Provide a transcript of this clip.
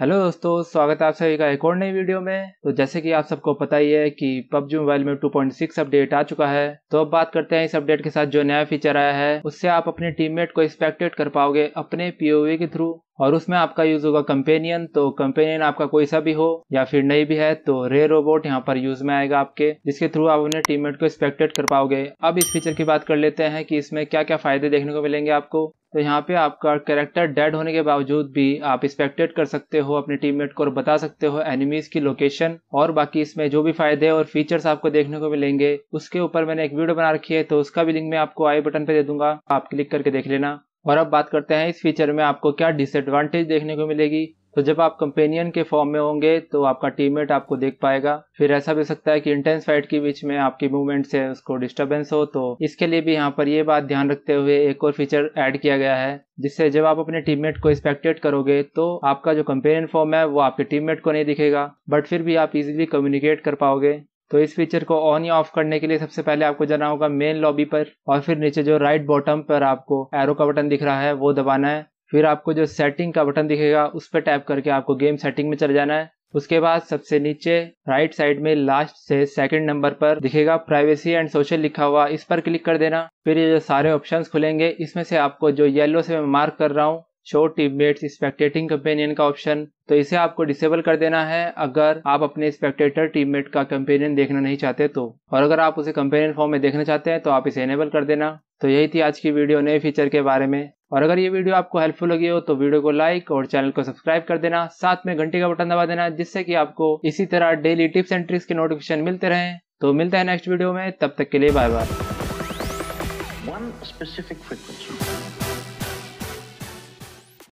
hello दोस्तों स्वागत है आप सभी का एक और नई वीडियो में तो जैसे कि आप सबको पता ही है कि PUBG मोबाइल में 2.6 अपडेट आ चुका है तो अब बात करते हैं इस अपडेट के साथ जो नया फीचर आया है उससे आप अपने टीममेट को एक्सपेक्टेड कर पाओगे अपने पीओवी के थ्रू और उसमें आपका यूज होगा कंपेनियन तो कंपेनियन आपका कोई सा भी हो या फिर नहीं भी है तो रे रोबोट यहाँ पर यूज में आएगा आपके जिसके थ्रू आप अपने टीममेट को एक्सपेक्टेड कर पाओगे अब इस फीचर की बात कर लेते हैं कि इसमें क्या क्या फायदे देखने को मिलेंगे आपको तो यहाँ पे आपका कैरेक्टर डेड होने के बावजूद भी आप स्पेक्टेट कर सकते हो अपने टीममेट को और बता सकते हो एनिमीज की लोकेशन और बाकी इसमें जो भी फायदे और फीचर्स आपको देखने को मिलेंगे उसके ऊपर मैंने एक वीडियो बना रखी है तो उसका भी लिंक मैं आपको आई बटन पे दे दूंगा आप क्लिक करके देख लेना और अब बात करते हैं इस फीचर में आपको क्या डिसएडवांटेज देखने को मिलेगी तो जब आप कंपेनियन के फॉर्म में होंगे तो आपका टीममेट आपको देख पाएगा फिर ऐसा भी हो सकता है कि इंटेंस फाइट के बीच में आपकी मूवमेंट से उसको डिस्टर्बेंस हो तो इसके लिए भी यहाँ पर ये बात ध्यान रखते हुए एक और फीचर ऐड किया गया है जिससे जब आप अपने टीममेट को स्पेक्टेट करोगे तो आपका जो कंपेनियन फॉर्म है वो आपके टीम को नहीं दिखेगा बट फिर भी आप इजिली कम्युनिकेट कर पाओगे तो इस फीचर को ऑन या ऑफ करने के लिए सबसे पहले आपको जाना होगा मेन लॉबी पर और फिर नीचे जो राइट बॉटम पर आपको एरो का बटन दिख रहा है वो दबाना है फिर आपको जो सेटिंग का बटन दिखेगा उस पर टैप करके आपको गेम सेटिंग में चले जाना है उसके बाद सबसे नीचे राइट साइड में लास्ट से सेकंड नंबर पर दिखेगा प्राइवेसी एंड सोशल लिखा हुआ इस पर क्लिक कर देना फिर ये जो सारे ऑप्शंस खुलेंगे इसमें से आपको जो येलो से मैं मार्क कर रहा हूँ शो टीममेट्स स्पेक्टेटिंग कंपेनियन का ऑप्शन तो इसे आपको डिसेबल कर देना है अगर आप अपने स्पेक्टेटर टीममेट का कंपेनियन देखना नहीं चाहते तो और अगर आप उसे कंपेनियन फॉर्म में देखना चाहते हैं तो आप इसे एनेबल कर देना तो यही थी आज की वीडियो नए फीचर के बारे में और अगर ये वीडियो आपको हेल्पफुल लगी हो तो वीडियो को लाइक और चैनल को सब्सक्राइब कर देना साथ में घंटे का बटन दबा देना जिससे कि आपको इसी तरह डेली टिप्स एंड ट्रिक्स के नोटिफिकेशन मिलते रहे तो मिलता है नेक्स्ट वीडियो में तब तक के लिए बाय बाय